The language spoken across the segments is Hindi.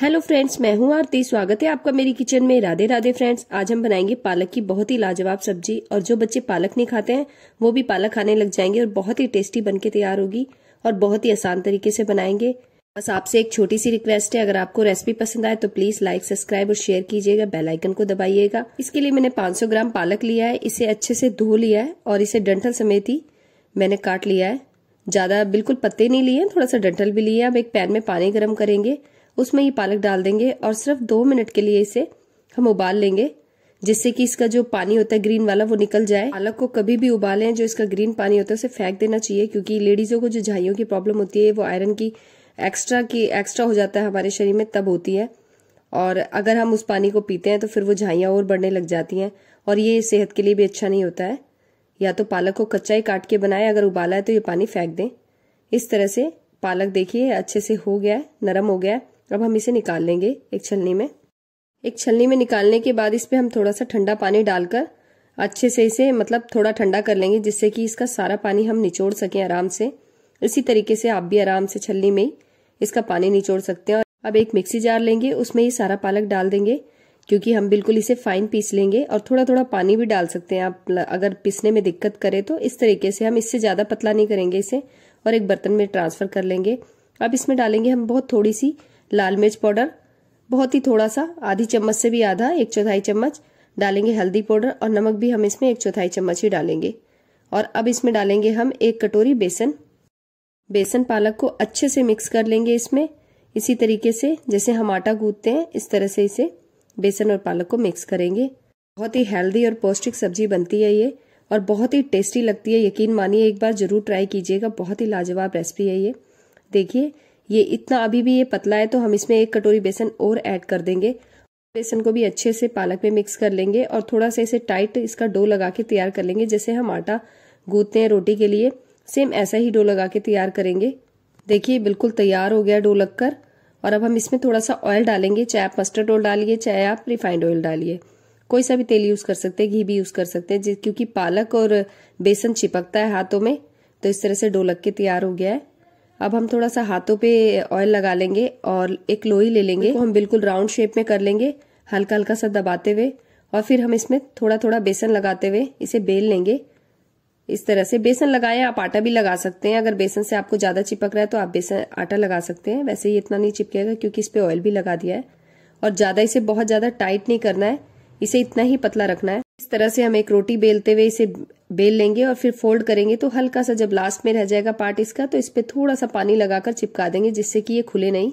हेलो फ्रेंड्स मैं हूं आरती स्वागत है आपका मेरी किचन में राधे राधे फ्रेंड्स आज हम बनाएंगे पालक की बहुत ही लाजवाब सब्जी और जो बच्चे पालक नहीं खाते हैं वो भी पालक खाने लग जाएंगे और बहुत ही टेस्टी बनके तैयार होगी और बहुत ही आसान तरीके से बनाएंगे बस आपसे एक छोटी सी रिक्वेस्ट है अगर आपको रेसिपी पसंद आए तो प्लीज लाइक सब्सक्राइब और शेयर कीजिएगा बेल आइकन को दबाइएगा इसके लिए मैंने सौ ग्राम पालक लिया है इसे अच्छे से धो लिया है और इसे डंठल समेत ही मैंने काट लिया है ज्यादा बिल्कुल पत्ते नहीं लिए थोड़ा सा डंठल भी लिए अब एक पैन में पानी गर्म करेंगे उसमें ये पालक डाल देंगे और सिर्फ दो मिनट के लिए इसे हम उबाल लेंगे जिससे कि इसका जो पानी होता है ग्रीन वाला वो निकल जाए पालक को कभी भी उबालें जो इसका ग्रीन पानी होता है उसे फेंक देना चाहिए क्योंकि लेडीज़ों को जो झाइयों की प्रॉब्लम होती है वो आयरन की एक्स्ट्रा की एक्स्ट्रा हो जाता है हमारे शरीर में तब होती है और अगर हम उस पानी को पीते हैं तो फिर वो झाइयाँ और बढ़ने लग जाती हैं और ये सेहत के लिए भी अच्छा नहीं होता है या तो पालक को कच्चा ही काट के बनाए अगर उबाला है तो ये पानी फेंक दें इस तरह से पालक देखिए अच्छे से हो गया है नरम हो गया है अब हम इसे निकाल लेंगे एक छलनी में एक छलनी में निकालने के बाद इस पर हम थोड़ा सा ठंडा पानी डालकर अच्छे से इसे मतलब थोड़ा ठंडा कर लेंगे जिससे कि इसका सारा पानी हम निचोड़ सकें आराम से इसी तरीके से आप भी आराम से छलनी में इसका पानी निचोड़ सकते हैं अब एक मिक्सी जार लेंगे उसमें ये सारा पालक डाल देंगे क्योंकि हम बिल्कुल इसे फाइन पीस लेंगे और थोड़ा थोड़ा पानी भी डाल सकते हैं आप अगर पीसने में दिक्कत करें तो इस तरीके से हम इससे ज़्यादा पतला नहीं करेंगे इसे और एक बर्तन में ट्रांसफ़र कर लेंगे अब इसमें डालेंगे हम बहुत थोड़ी सी लाल मिर्च पाउडर बहुत ही थोड़ा सा आधी चम्मच से भी आधा एक चौथाई चम्मच डालेंगे हल्दी पाउडर और नमक भी हम इसमें एक चौथाई चम्मच ही डालेंगे और अब इसमें डालेंगे हम एक कटोरी बेसन बेसन पालक को अच्छे से मिक्स कर लेंगे इसमें इसी तरीके से जैसे हम आटा गूंथते हैं इस तरह से इसे बेसन और पालक को मिक्स करेंगे बहुत ही हेल्दी और पौष्टिक सब्जी बनती है ये और बहुत ही टेस्टी लगती है यकीन मानिए एक बार जरूर ट्राई कीजिएगा बहुत ही लाजवाब रेसिपी है ये देखिए ये इतना अभी भी ये पतला है तो हम इसमें एक कटोरी बेसन और ऐड कर देंगे बेसन को भी अच्छे से पालक में मिक्स कर लेंगे और थोड़ा सा इसे टाइट इसका डो लगा के तैयार कर लेंगे जैसे हम आटा गूंथते हैं रोटी के लिए सेम ऐसा ही डो लगा के तैयार करेंगे देखिए बिल्कुल तैयार हो गया डो लगकर और अब हम इसमें थोड़ा सा ऑयल डालेंगे चाहे आप मस्टर्ड ऑयल डालिए चाहे आप रिफाइंड ऑयल डालिए कोई सा भी तेल यूज़ कर सकते हैं घी भी यूज़ कर सकते हैं क्योंकि पालक और बेसन चिपकता है हाथों में तो इस तरह से डो लग के तैयार हो गया है अब हम थोड़ा सा हाथों पे ऑयल लगा लेंगे और एक लोई ले लेंगे तो हम बिल्कुल राउंड शेप में कर लेंगे हल्का हल्का सा दबाते हुए और फिर हम इसमें थोड़ा थोड़ा बेसन लगाते हुए इसे बेल लेंगे इस तरह से बेसन लगाए आप आटा भी लगा सकते हैं अगर बेसन से आपको ज़्यादा चिपक रहा है तो आप बेसन आटा लगा सकते हैं वैसे ये इतना नहीं चिपकेगा क्योंकि इस पर ऑयल भी लगा दिया है और ज़्यादा इसे बहुत ज़्यादा टाइट नहीं करना है इसे इतना ही पतला रखना है इस तरह से हम एक रोटी बेलते हुए इसे बेल लेंगे और फिर फोल्ड करेंगे तो हल्का सा जब लास्ट में रह जाएगा पार्ट इसका तो इस पर थोड़ा सा पानी लगाकर चिपका देंगे जिससे कि ये खुले नहीं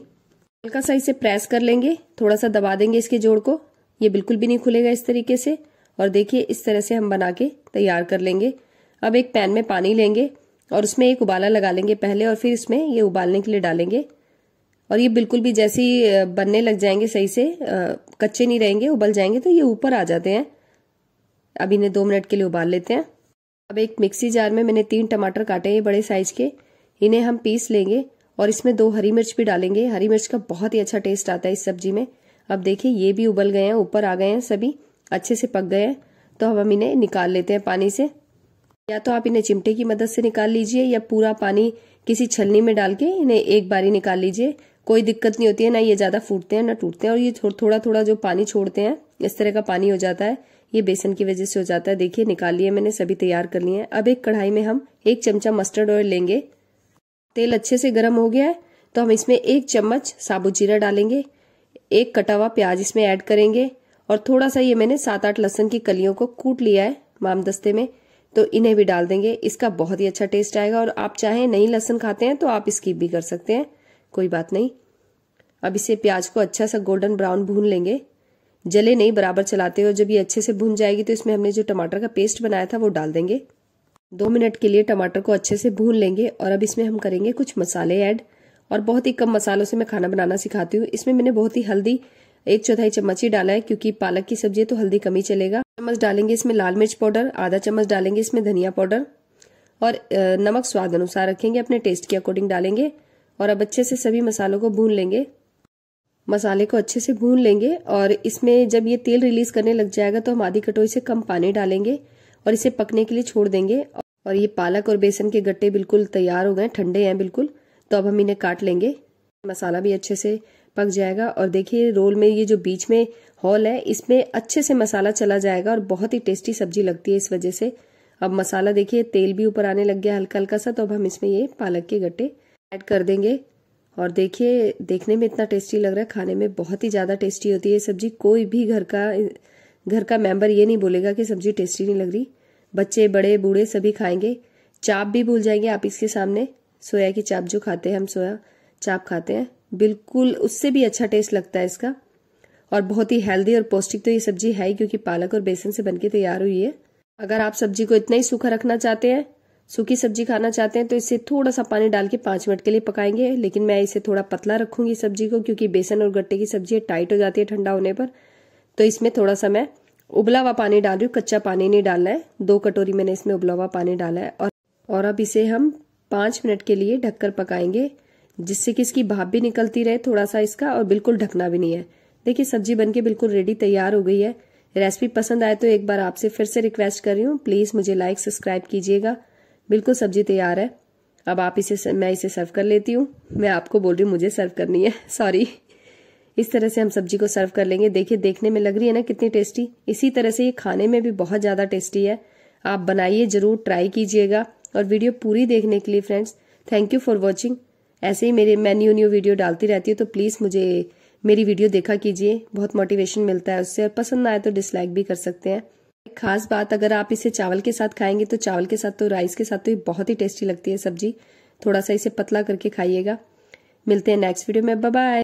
हल्का सा इसे प्रेस कर लेंगे थोड़ा सा दबा देंगे इसके जोड़ को ये बिल्कुल भी नहीं खुलेगा इस तरीके से और देखिए इस तरह से हम बना के तैयार कर लेंगे अब एक पैन में पानी लेंगे और उसमें एक उबाला लगा लेंगे पहले और फिर इसमें ये उबालने के लिए डालेंगे और ये बिल्कुल भी जैसे बनने लग जाएंगे सही से कच्चे नहीं रहेंगे उबल जाएंगे तो ये ऊपर आ जाते हैं अब इन्हें दो मिनट के लिए उबाल लेते हैं अब एक मिक्सी जार में मैंने तीन टमाटर काटे हैं बड़े साइज के इन्हें हम पीस लेंगे और इसमें दो हरी मिर्च भी डालेंगे हरी मिर्च का बहुत ही अच्छा टेस्ट आता है इस सब्जी में अब देखिए ये भी उबल गए हैं ऊपर आ गए हैं सभी अच्छे से पक गए हैं तो अब हम इन्हें निकाल लेते हैं पानी से या तो आप इन्हें चिमटे की मदद से निकाल लीजिए या पूरा पानी किसी छलनी में डाल के इन्हें एक बारी निकाल लीजिए कोई दिक्कत नहीं होती है ना ये ज़्यादा फूटते हैं ना टूटते हैं और ये थोड़ा थोड़ा जो पानी छोड़ते हैं इस तरह का पानी हो जाता है ये बेसन की वजह से हो जाता है देखिए निकाल लिए मैंने सभी तैयार कर लिए हैं अब एक कढ़ाई में हम एक चमचा मस्टर्ड ऑयल लेंगे तेल अच्छे से गर्म हो गया है तो हम इसमें एक चम्मच साबुत जीरा डालेंगे एक कटा हुआ प्याज इसमें ऐड करेंगे और थोड़ा सा ये मैंने सात आठ लहसन की कलियों को कूट लिया है मामदस्ते में तो इन्हें भी डाल देंगे इसका बहुत ही अच्छा टेस्ट आएगा और आप चाहें नई लहसन खाते हैं तो आप स्कीप भी कर सकते हैं कोई बात नहीं अब इसे प्याज को अच्छा सा गोल्डन ब्राउन भून लेंगे जले नहीं बराबर चलाते हुए जब ये अच्छे से भून जाएगी तो इसमें हमने जो टमाटर का पेस्ट बनाया था वो डाल देंगे दो मिनट के लिए टमाटर को अच्छे से भून लेंगे और अब इसमें हम करेंगे कुछ मसाले ऐड और बहुत ही कम मसालों से मैं खाना बनाना सिखाती हूँ इसमें मैंने बहुत ही हल्दी एक चौथाई चम्मच ही डाला है क्योंकि पालक की सब्जी तो हल्दी कम ही चलेगा चम्मच डालेंगे इसमें लाल मिर्च पाउडर आधा चम्मच डालेंगे इसमें धनिया पाउडर और नमक स्वाद अनुसार रखेंगे अपने टेस्ट के अकॉर्डिंग डालेंगे और अब अच्छे से सभी मसालों को भून लेंगे मसाले को अच्छे से भून लेंगे और इसमें जब ये तेल रिलीज करने लग जाएगा तो हम आधी कटोरी से कम पानी डालेंगे और इसे पकने के लिए छोड़ देंगे और ये पालक और बेसन के गट्टे बिल्कुल तैयार हो गए ठंडे हैं बिल्कुल तो अब हम इन्हें काट लेंगे मसाला भी अच्छे से पक जाएगा और देखिए रोल में ये जो बीच में हॉल है इसमें अच्छे से मसाला चला जाएगा और बहुत ही टेस्टी सब्जी लगती है इस वजह से अब मसाला देखिए तेल भी ऊपर आने लग गया हल्का हल्का सा तो अब हम इसमें ये पालक के गट्टे ऐड कर देंगे और देखिए देखने में इतना टेस्टी लग रहा है खाने में बहुत ही ज़्यादा टेस्टी होती है सब्जी कोई भी घर का घर का मेंबर ये नहीं बोलेगा कि सब्जी टेस्टी नहीं लग रही बच्चे बड़े बूढ़े सभी खाएंगे चाप भी भूल जाएंगे आप इसके सामने सोया की चाप जो खाते हैं हम सोया चाप खाते हैं बिल्कुल उससे भी अच्छा टेस्ट लगता है इसका और बहुत ही हेल्दी और पौष्टिक तो ये सब्जी है ही क्योंकि पालक और बेसन से बनके तैयार हुई है अगर आप सब्जी को इतना ही सूखा रखना चाहते हैं सूखी सब्जी खाना चाहते हैं तो इसे थोड़ा सा पानी डाल के पांच मिनट के लिए पकाएंगे लेकिन मैं इसे थोड़ा पतला रखूंगी सब्जी को क्योंकि बेसन और गट्टे की सब्जी टाइट हो जाती है ठंडा होने पर तो इसमें थोड़ा सा मैं उबला हुआ पानी डाल रही हूँ कच्चा पानी नहीं डालना है दो कटोरी मैंने इसमें उबला हुआ पानी डाला है और और अब इसे हम पांच मिनट के लिए ढककर पकाएंगे जिससे कि इसकी भाप भी निकलती रहे थोड़ा सा इसका और बिल्कुल ढकना भी नहीं है देखिए सब्जी बनके बिल्कुल रेडी तैयार हो गई है रेसिपी पसंद आए तो एक बार आपसे फिर से रिक्वेस्ट कर रही हूँ प्लीज़ मुझे लाइक सब्सक्राइब कीजिएगा बिल्कुल सब्जी तैयार है अब आप इसे मैं इसे सर्व कर लेती हूँ मैं आपको बोल रही हूँ मुझे सर्व करनी है सॉरी इस तरह से हम सब्जी को सर्व कर लेंगे देखिए देखने में लग रही है ना कितनी टेस्टी इसी तरह से ये खाने में भी बहुत ज़्यादा टेस्टी है आप बनाइए ज़रूर ट्राई कीजिएगा और वीडियो पूरी देखने के लिए friends thank you for watching ऐसे ही मेरे मैं न्यू न्यू वीडियो डालती रहती हूँ तो प्लीज़ मुझे मेरी वीडियो देखा कीजिए बहुत मोटिवेशन मिलता है उससे और पसंद आए तो डिसलाइक भी कर सकते हैं खास बात अगर आप इसे चावल के साथ खाएंगे तो चावल के साथ तो राइस के साथ तो बहुत ही टेस्टी लगती है सब्जी थोड़ा सा इसे पतला करके खाइएगा मिलते हैं नेक्स्ट वीडियो में बाय